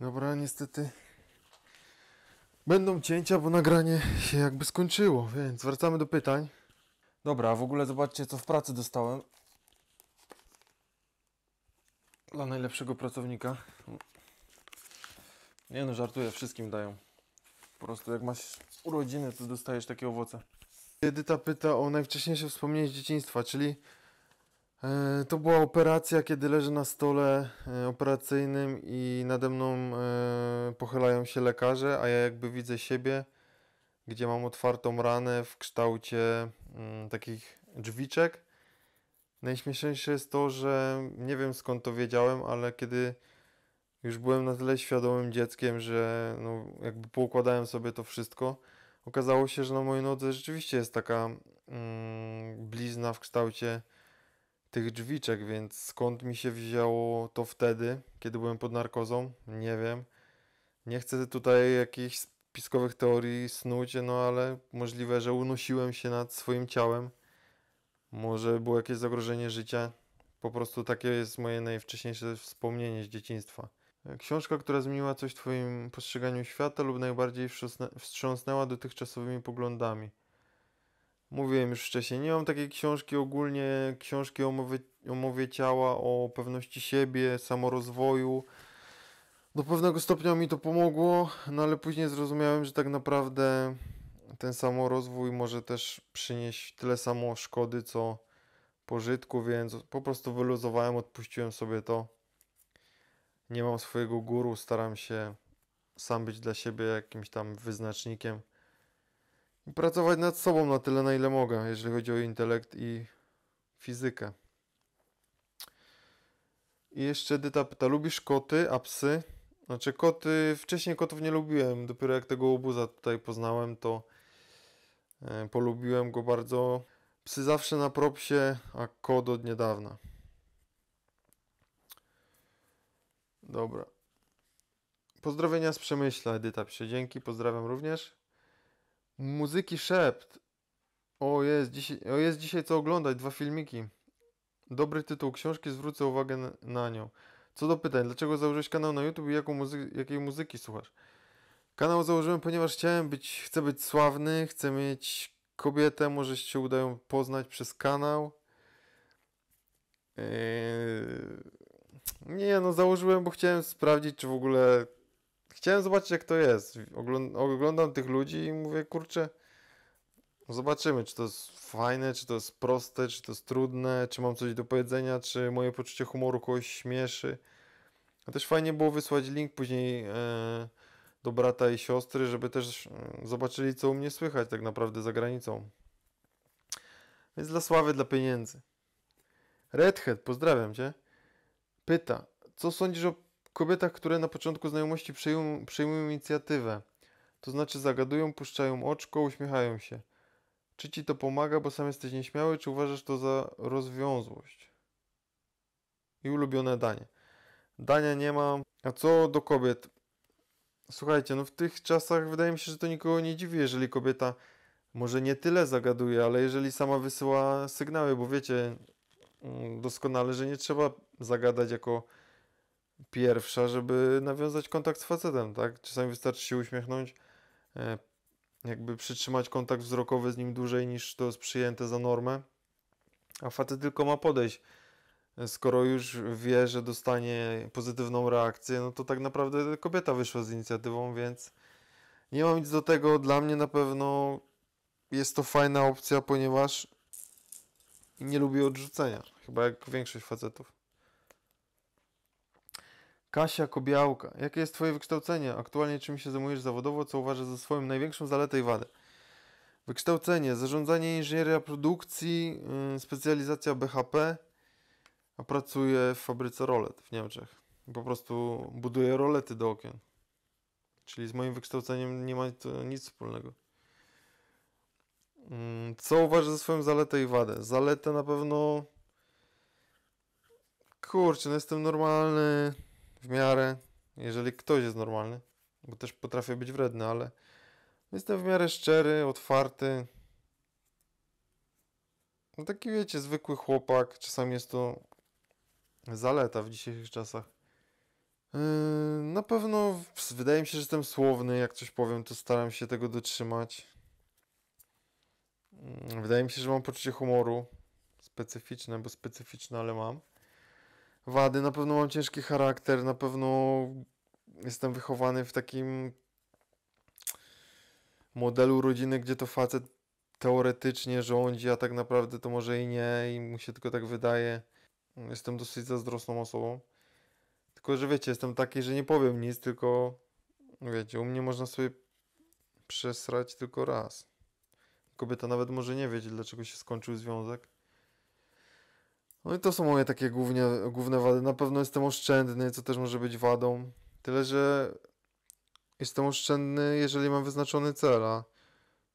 Dobra, niestety będą cięcia, bo nagranie się jakby skończyło, więc wracamy do pytań. Dobra, w ogóle zobaczcie, co w pracy dostałem. Dla najlepszego pracownika. Nie no, żartuję, wszystkim dają. Po prostu jak masz urodziny, to dostajesz takie owoce. Edyta pyta o najwcześniejsze wspomnienie z dzieciństwa, czyli E, to była operacja, kiedy leżę na stole e, operacyjnym i nade mną e, pochylają się lekarze, a ja jakby widzę siebie, gdzie mam otwartą ranę w kształcie mm, takich drzwiczek. Najśmieszniejsze jest to, że nie wiem skąd to wiedziałem, ale kiedy już byłem na tyle świadomym dzieckiem, że no, jakby poukładałem sobie to wszystko, okazało się, że na mojej nodze rzeczywiście jest taka mm, blizna w kształcie tych drzwiczek, więc skąd mi się wzięło to wtedy, kiedy byłem pod narkozą, nie wiem. Nie chcę tutaj jakichś spiskowych teorii snuć, no ale możliwe, że unosiłem się nad swoim ciałem. Może było jakieś zagrożenie życia. Po prostu takie jest moje najwcześniejsze wspomnienie z dzieciństwa. Książka, która zmieniła coś w Twoim postrzeganiu świata lub najbardziej wstrząsnęła dotychczasowymi poglądami. Mówiłem już wcześniej, nie mam takiej książki ogólnie, książki o mowie, o mowie ciała, o pewności siebie, samorozwoju. Do pewnego stopnia mi to pomogło, no ale później zrozumiałem, że tak naprawdę ten samorozwój może też przynieść tyle samo szkody, co pożytku, więc po prostu wyluzowałem, odpuściłem sobie to. Nie mam swojego guru, staram się sam być dla siebie jakimś tam wyznacznikiem pracować nad sobą na tyle, na ile mogę, jeżeli chodzi o intelekt i fizykę. I jeszcze Edyta pyta, lubisz koty, a psy? Znaczy koty, wcześniej kotów nie lubiłem, dopiero jak tego łobuza tutaj poznałem, to e, polubiłem go bardzo. Psy zawsze na propsie, a kot od niedawna. Dobra. Pozdrowienia z Przemyśla, Edyta pisze. Dzięki, pozdrawiam również. Muzyki szept. O jest, dzisiaj, o jest dzisiaj co oglądać, dwa filmiki. Dobry tytuł książki, zwrócę uwagę na, na nią. Co do pytań, dlaczego założyłeś kanał na YouTube i jaką muzy jakiej muzyki słuchasz? Kanał założyłem, ponieważ chciałem być, chcę być sławny, chcę mieć kobietę, może się udają poznać przez kanał. Eee... Nie, no założyłem, bo chciałem sprawdzić, czy w ogóle Chciałem zobaczyć, jak to jest. Oglądam tych ludzi i mówię, kurczę, no zobaczymy, czy to jest fajne, czy to jest proste, czy to jest trudne, czy mam coś do powiedzenia, czy moje poczucie humoru kogoś śmieszy. A też fajnie było wysłać link później e, do brata i siostry, żeby też e, zobaczyli, co u mnie słychać tak naprawdę za granicą. Więc dla sławy, dla pieniędzy. Redhead, pozdrawiam Cię. Pyta, co sądzisz o kobietach, które na początku znajomości przyjmują, przyjmują inicjatywę. To znaczy zagadują, puszczają oczko, uśmiechają się. Czy ci to pomaga, bo sam jesteś nieśmiały, czy uważasz to za rozwiązłość? I ulubione danie. Dania nie ma. A co do kobiet? Słuchajcie, no w tych czasach wydaje mi się, że to nikogo nie dziwi, jeżeli kobieta może nie tyle zagaduje, ale jeżeli sama wysyła sygnały, bo wiecie mm, doskonale, że nie trzeba zagadać jako pierwsza, żeby nawiązać kontakt z facetem, tak? Czasami wystarczy się uśmiechnąć, e, jakby przytrzymać kontakt wzrokowy z nim dłużej niż to jest przyjęte za normę, a facet tylko ma podejść. E, skoro już wie, że dostanie pozytywną reakcję, no to tak naprawdę kobieta wyszła z inicjatywą, więc nie mam nic do tego. Dla mnie na pewno jest to fajna opcja, ponieważ nie lubię odrzucenia, chyba jak większość facetów. Kasia Kobiałka. Jakie jest Twoje wykształcenie? Aktualnie czym się zajmujesz zawodowo? Co uważasz za swoją największą zaletę i wadę? Wykształcenie, zarządzanie inżynieria produkcji, y, specjalizacja BHP, a pracuję w fabryce rolet w Niemczech. Po prostu buduję rolety do okien. Czyli z moim wykształceniem nie ma to nic wspólnego. Mm, co uważasz za swoją zaletę i wadę? Zaletę na pewno. Kurczę, no jestem normalny w miarę, jeżeli ktoś jest normalny, bo też potrafię być wredny, ale jestem w miarę szczery, otwarty. No taki wiecie, zwykły chłopak, czasami jest to zaleta w dzisiejszych czasach. Yy, na pewno wydaje mi się, że jestem słowny, jak coś powiem, to staram się tego dotrzymać. Yy, wydaje mi się, że mam poczucie humoru specyficzne, bo specyficzne, ale mam wady. Na pewno mam ciężki charakter, na pewno jestem wychowany w takim modelu rodziny, gdzie to facet teoretycznie rządzi, a tak naprawdę to może i nie, i mu się tylko tak wydaje. Jestem dosyć zazdrosną osobą. Tylko, że wiecie, jestem taki, że nie powiem nic, tylko wiecie, u mnie można sobie przesrać tylko raz. Kobieta nawet może nie wiedzieć, dlaczego się skończył związek. No i to są moje takie głównie, główne wady. Na pewno jestem oszczędny, co też może być wadą. Tyle, że jestem oszczędny, jeżeli mam wyznaczony cel. A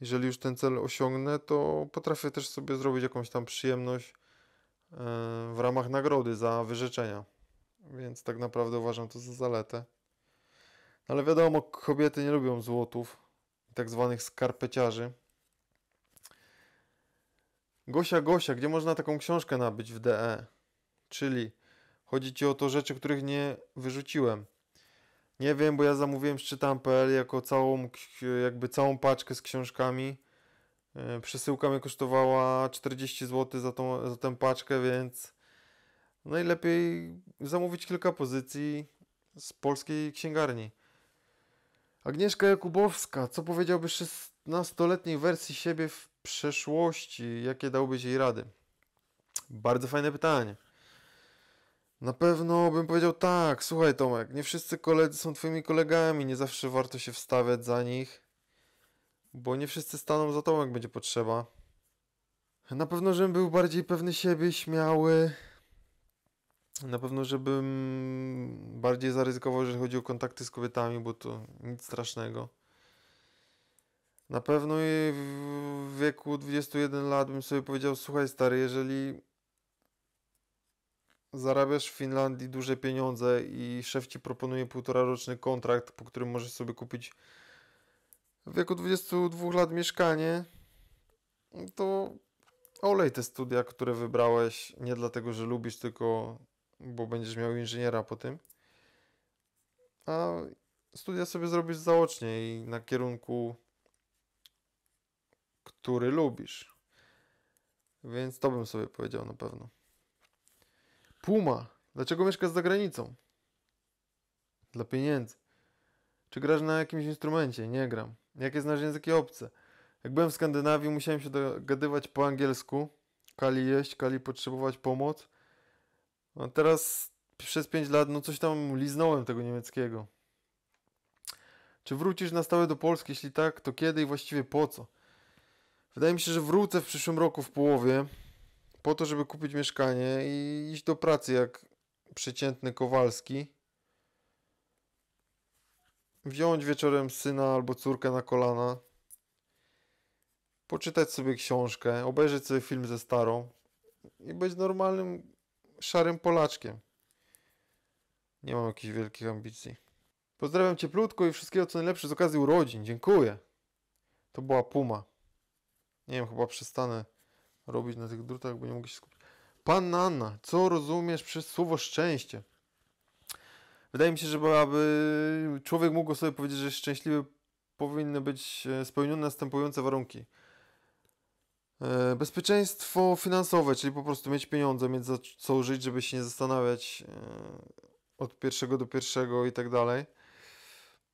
jeżeli już ten cel osiągnę, to potrafię też sobie zrobić jakąś tam przyjemność e, w ramach nagrody za wyrzeczenia. Więc tak naprawdę uważam to za zaletę. No ale wiadomo, kobiety nie lubią złotów, tak zwanych skarpeciarzy. Gosia, Gosia, gdzie można taką książkę nabyć w DE? Czyli chodzi ci o to rzeczy, których nie wyrzuciłem. Nie wiem, bo ja zamówiłem szczytam.pl jako całą, jakby całą paczkę z książkami. E, przesyłka mnie kosztowała 40 zł za, tą, za tę paczkę, więc najlepiej zamówić kilka pozycji z polskiej księgarni. Agnieszka Jakubowska, co powiedziałby 16-letniej wersji siebie w przeszłości, jakie dałbyś jej rady? Bardzo fajne pytanie. Na pewno bym powiedział tak, słuchaj Tomek, nie wszyscy koledzy są twoimi kolegami, nie zawsze warto się wstawiać za nich, bo nie wszyscy staną za tobą, jak będzie potrzeba. Na pewno, żebym był bardziej pewny siebie, śmiały. Na pewno, żebym bardziej zaryzykował, jeżeli chodzi o kontakty z kobietami, bo to nic strasznego. Na pewno w wieku 21 lat bym sobie powiedział, słuchaj stary, jeżeli zarabiasz w Finlandii duże pieniądze i szef ci proponuje półtora roczny kontrakt, po którym możesz sobie kupić w wieku 22 lat mieszkanie, to olej te studia, które wybrałeś nie dlatego, że lubisz, tylko bo będziesz miał inżyniera po tym. A studia sobie zrobisz zaocznie i na kierunku który lubisz. Więc to bym sobie powiedział na pewno. Puma. Dlaczego mieszkasz za granicą? Dla pieniędzy. Czy grasz na jakimś instrumencie? Nie gram. Jakie znasz języki obce? Jak byłem w Skandynawii, musiałem się dogadywać po angielsku. Kali jeść, kali potrzebować pomoc. No teraz przez 5 lat, no coś tam liznąłem tego niemieckiego. Czy wrócisz na stałe do Polski? Jeśli tak, to kiedy i właściwie po co? Wydaje mi się, że wrócę w przyszłym roku w połowie po to, żeby kupić mieszkanie i iść do pracy jak przeciętny Kowalski. Wziąć wieczorem syna albo córkę na kolana. Poczytać sobie książkę, obejrzeć sobie film ze starą i być normalnym szarym Polaczkiem. Nie mam jakichś wielkich ambicji. Pozdrawiam cieplutko i wszystkiego co najlepsze z okazji urodzin. Dziękuję. To była Puma. Nie wiem, chyba przestanę robić na tych drutach, bo nie mogę się skupić. Panna co rozumiesz przez słowo szczęście? Wydaje mi się, że aby człowiek mógł sobie powiedzieć, że szczęśliwy powinny być e, spełnione następujące warunki. E, bezpieczeństwo finansowe, czyli po prostu mieć pieniądze, mieć za co żyć, żeby się nie zastanawiać e, od pierwszego do pierwszego i tak dalej.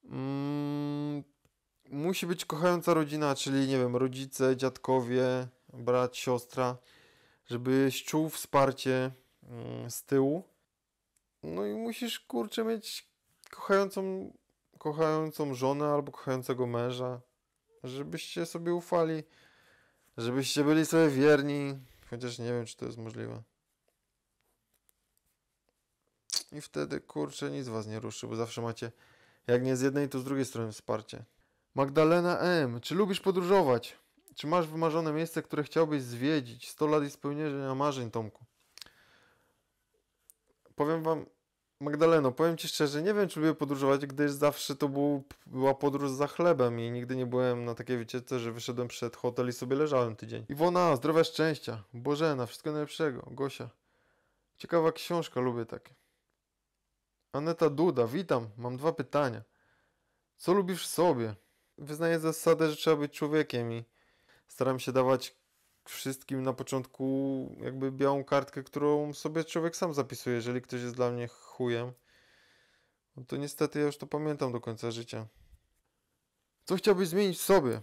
Mm, musi być kochająca rodzina, czyli nie wiem, rodzice, dziadkowie, brat, siostra, żebyś czuł wsparcie mm, z tyłu. No i musisz, kurczę, mieć kochającą, kochającą żonę albo kochającego męża, żebyście sobie ufali, żebyście byli sobie wierni, chociaż nie wiem, czy to jest możliwe. I wtedy, kurczę, nic was nie ruszy, bo zawsze macie, jak nie z jednej, to z drugiej strony wsparcie. Magdalena M. Czy lubisz podróżować? Czy masz wymarzone miejsce, które chciałbyś zwiedzić? 100 lat i spełnienia marzeń, Tomku. Powiem wam, Magdaleno, powiem ci szczerze, nie wiem, czy lubię podróżować, gdyż zawsze to był, była podróż za chlebem i nigdy nie byłem na takiej wycieczce, że wyszedłem przed hotel i sobie leżałem tydzień. Iwona, zdrowia, szczęścia. Bożena, wszystkiego najlepszego. Gosia. Ciekawa książka, lubię takie. Aneta Duda, witam. Mam dwa pytania. Co lubisz w sobie? wyznaję zasadę, że trzeba być człowiekiem i staram się dawać wszystkim na początku jakby białą kartkę, którą sobie człowiek sam zapisuje. Jeżeli ktoś jest dla mnie chujem, no to niestety ja już to pamiętam do końca życia. Co chciałbyś zmienić w sobie?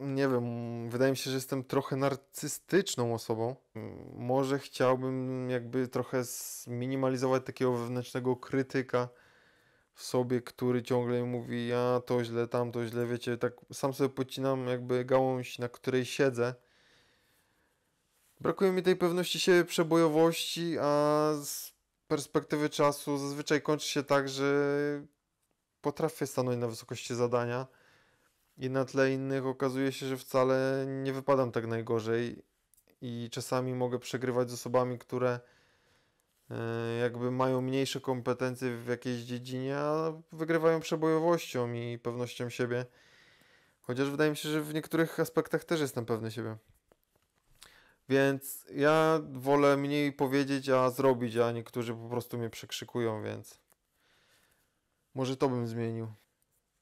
nie wiem, wydaje mi się, że jestem trochę narcystyczną osobą. Może chciałbym jakby trochę zminimalizować takiego wewnętrznego krytyka w sobie, który ciągle mówi, ja to źle, tam to źle, wiecie, tak sam sobie pocinam jakby gałąź, na której siedzę. Brakuje mi tej pewności siebie, przebojowości, a z perspektywy czasu zazwyczaj kończy się tak, że potrafię stanąć na wysokości zadania i na tle innych okazuje się, że wcale nie wypadam tak najgorzej i czasami mogę przegrywać z osobami, które e, jakby mają mniejsze kompetencje w jakiejś dziedzinie, a wygrywają przebojowością i pewnością siebie. Chociaż wydaje mi się, że w niektórych aspektach też jestem pewny siebie. Więc ja wolę mniej powiedzieć, a zrobić, a niektórzy po prostu mnie przekrzykują, więc może to bym zmienił.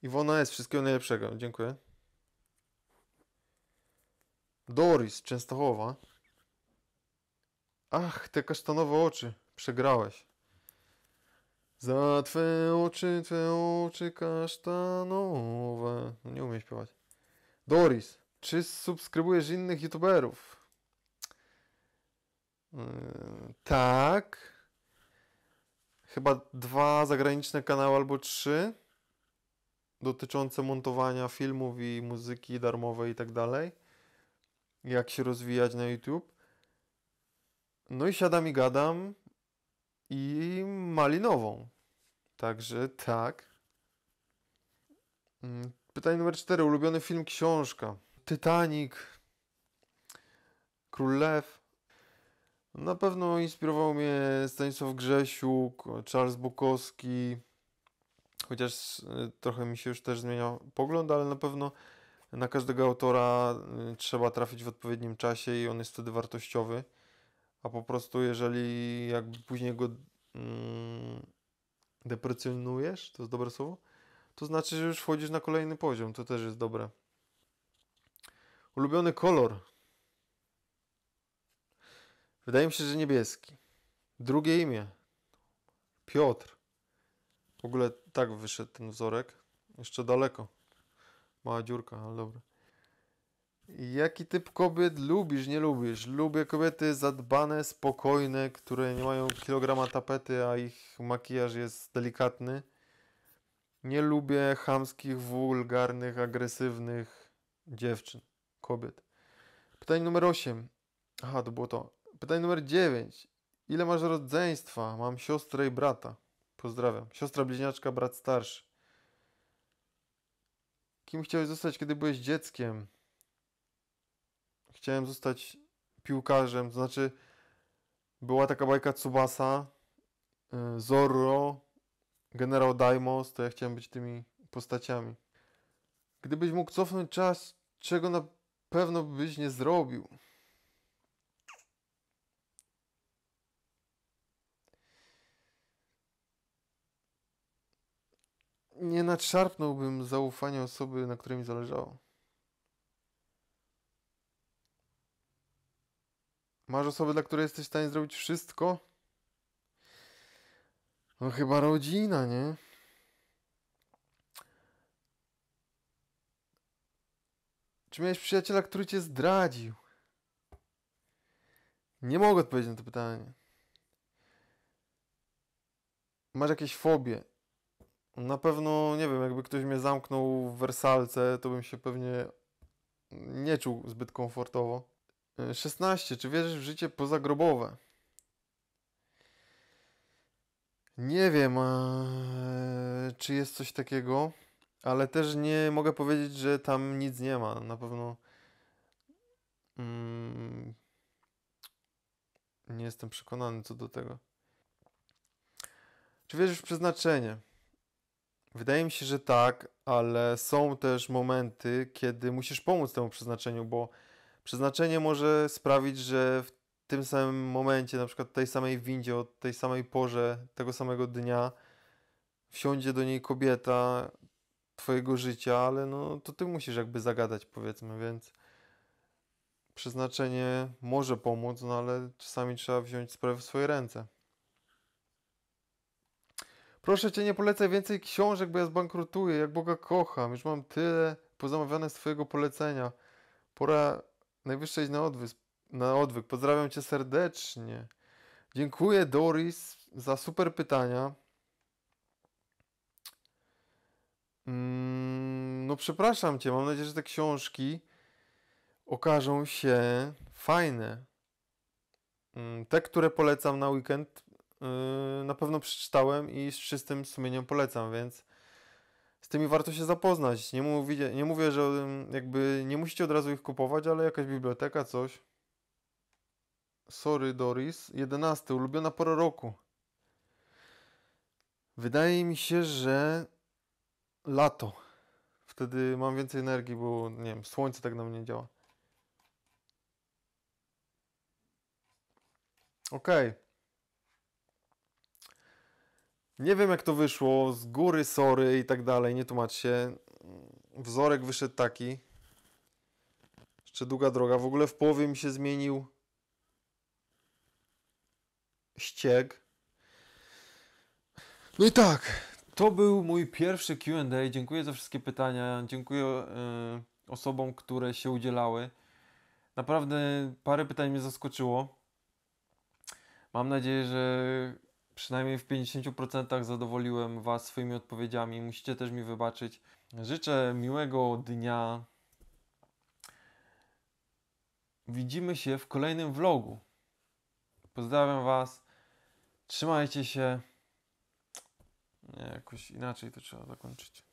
Iwona jest Wszystkiego najlepszego. Dziękuję. Doris, Częstochowa. Ach, te kasztanowe oczy. Przegrałeś. Za twoje oczy, twoje oczy kasztanowe. No nie umiem śpiewać. Doris, czy subskrybujesz innych youtuberów? Yy, tak. Chyba dwa zagraniczne kanały albo trzy dotyczące montowania filmów i muzyki darmowej i tak dalej. Jak się rozwijać na YouTube. No i siadam i gadam i malinową. Także tak. Mm, pytanie numer 4. Ulubiony film, książka. Titanic. Król Lew. Na pewno inspirował mnie Stanisław Grzesiuk, Charles Bukowski, chociaż y, trochę mi się już też zmienia pogląd, ale na pewno na każdego autora y, trzeba trafić w odpowiednim czasie i on jest wtedy wartościowy. A po prostu, jeżeli jakby później go mm, deprecjonujesz, to jest dobre słowo, to znaczy, że już wchodzisz na kolejny poziom. To też jest dobre. Ulubiony kolor. Wydaje mi się, że niebieski. Drugie imię. Piotr. W ogóle tak wyszedł ten wzorek. Jeszcze daleko. Mała dziurka, ale dobra. Jaki typ kobiet lubisz, nie lubisz? Lubię kobiety zadbane, spokojne, które nie mają kilograma tapety, a ich makijaż jest delikatny. Nie lubię chamskich, wulgarnych, agresywnych dziewczyn, kobiet. Pytanie numer 8. Aha, to było to. Pytanie numer 9. Ile masz rodzeństwa? Mam siostrę i brata. Pozdrawiam. Siostra bliźniaczka, brat starszy. Kim chciałeś zostać, kiedy byłeś dzieckiem? Chciałem zostać piłkarzem. To znaczy, była taka bajka Tsubasa, y, Zorro, generał Daimos, to ja chciałem być tymi postaciami. Gdybyś mógł cofnąć czas, czego na pewno byś nie zrobił? nie nadszarpnąłbym zaufania osoby, na której mi zależało. Masz osobę, dla której jesteś w stanie zrobić wszystko? No chyba rodzina, nie? Czy miałeś przyjaciela, który cię zdradził? Nie mogę odpowiedzieć na to pytanie. Masz jakieś fobie? Na pewno, nie wiem, jakby ktoś mnie zamknął w wersalce, to bym się pewnie nie czuł zbyt komfortowo. 16. E, czy wierzysz w życie pozagrobowe? Nie wiem, e, czy jest coś takiego, ale też nie mogę powiedzieć, że tam nic nie ma. Na pewno mm, nie jestem przekonany co do tego. Czy wierzysz w przeznaczenie? Wydaje mi się, że tak, ale są też momenty, kiedy musisz pomóc temu przeznaczeniu, bo przeznaczenie może sprawić, że w tym samym momencie, na przykład tej samej windzie, o tej samej porze, tego samego dnia, wsiądzie do niej kobieta twojego życia, ale no to ty musisz jakby zagadać, powiedzmy, więc przeznaczenie może pomóc, no ale czasami trzeba wziąć sprawę w swoje ręce. Proszę cię, nie polecaj więcej książek, bo ja zbankrutuję. Jak Boga kocham, już mam tyle pozamawiane z twojego polecenia. Pora najwyższa iść na, na odwyk. Pozdrawiam cię serdecznie. Dziękuję Doris za super pytania. Mm, no przepraszam cię, mam nadzieję, że te książki okażą się fajne. Mm, te, które polecam na weekend, Yy, na pewno przeczytałem i z czystym sumieniem polecam, więc z tymi warto się zapoznać. Nie mówię, nie mówię, że mm, jakby nie musicie od razu ich kupować, ale jakaś biblioteka, coś. Sorry Doris, 11. Ulubiona pora roku. Wydaje mi się, że lato. Wtedy mam więcej energii, bo nie wiem, słońce tak na mnie działa. Okej. Okay. Nie wiem jak to wyszło, z góry sory i tak dalej, nie tłumacz się. Wzorek wyszedł taki. Jeszcze długa droga. W ogóle w połowie mi się zmienił ścieg. No i tak, to był mój pierwszy Q&A. Dziękuję za wszystkie pytania. Dziękuję y, osobom, które się udzielały. Naprawdę parę pytań mnie zaskoczyło. Mam nadzieję, że przynajmniej w 50% zadowoliłem Was swoimi odpowiedziami. Musicie też mi wybaczyć. Życzę miłego dnia. Widzimy się w kolejnym vlogu. Pozdrawiam Was. Trzymajcie się. Nie, jakoś inaczej to trzeba zakończyć.